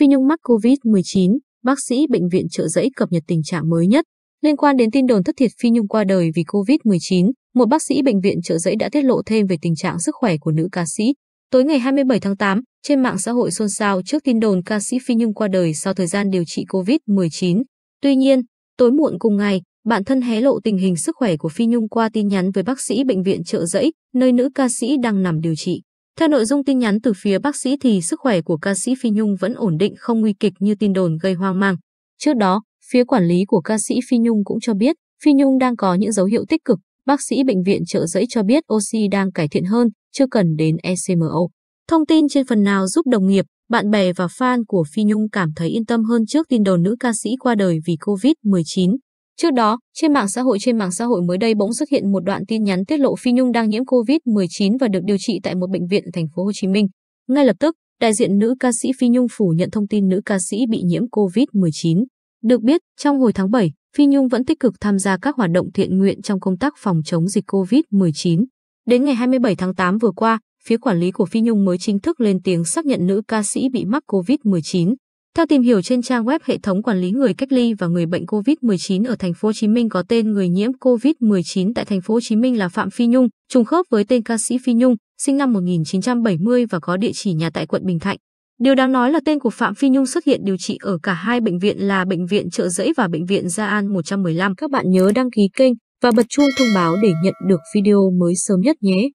Phi Nhung mắc COVID-19, bác sĩ bệnh viện trợ giấy cập nhật tình trạng mới nhất. Liên quan đến tin đồn thất thiệt Phi Nhung qua đời vì COVID-19, một bác sĩ bệnh viện trợ giấy đã tiết lộ thêm về tình trạng sức khỏe của nữ ca sĩ. Tối ngày 27 tháng 8, trên mạng xã hội xôn xao trước tin đồn ca sĩ Phi Nhung qua đời sau thời gian điều trị COVID-19. Tuy nhiên, tối muộn cùng ngày, bạn thân hé lộ tình hình sức khỏe của Phi Nhung qua tin nhắn với bác sĩ bệnh viện trợ giấy, nơi nữ ca sĩ đang nằm điều trị. Theo nội dung tin nhắn từ phía bác sĩ thì sức khỏe của ca sĩ Phi Nhung vẫn ổn định không nguy kịch như tin đồn gây hoang mang. Trước đó, phía quản lý của ca sĩ Phi Nhung cũng cho biết Phi Nhung đang có những dấu hiệu tích cực. Bác sĩ bệnh viện trợ giấy cho biết oxy đang cải thiện hơn, chưa cần đến ECMO. Thông tin trên phần nào giúp đồng nghiệp, bạn bè và fan của Phi Nhung cảm thấy yên tâm hơn trước tin đồn nữ ca sĩ qua đời vì COVID-19. Trước đó, trên mạng xã hội trên mạng xã hội mới đây bỗng xuất hiện một đoạn tin nhắn tiết lộ Phi Nhung đang nhiễm COVID-19 và được điều trị tại một bệnh viện thành phố Hồ Chí Minh. Ngay lập tức, đại diện nữ ca sĩ Phi Nhung phủ nhận thông tin nữ ca sĩ bị nhiễm COVID-19. Được biết, trong hồi tháng 7, Phi Nhung vẫn tích cực tham gia các hoạt động thiện nguyện trong công tác phòng chống dịch COVID-19. Đến ngày 27 tháng 8 vừa qua, phía quản lý của Phi Nhung mới chính thức lên tiếng xác nhận nữ ca sĩ bị mắc COVID-19. Theo tìm hiểu trên trang web hệ thống quản lý người cách ly và người bệnh COVID-19 ở thành phố Hồ Chí Minh có tên người nhiễm COVID-19 tại thành phố Hồ Chí Minh là Phạm Phi Nhung, trùng khớp với tên ca sĩ Phi Nhung, sinh năm 1970 và có địa chỉ nhà tại quận Bình Thạnh. Điều đáng nói là tên của Phạm Phi Nhung xuất hiện điều trị ở cả hai bệnh viện là bệnh viện Trợ giấy và bệnh viện Gia An 115. Các bạn nhớ đăng ký kênh và bật chuông thông báo để nhận được video mới sớm nhất nhé.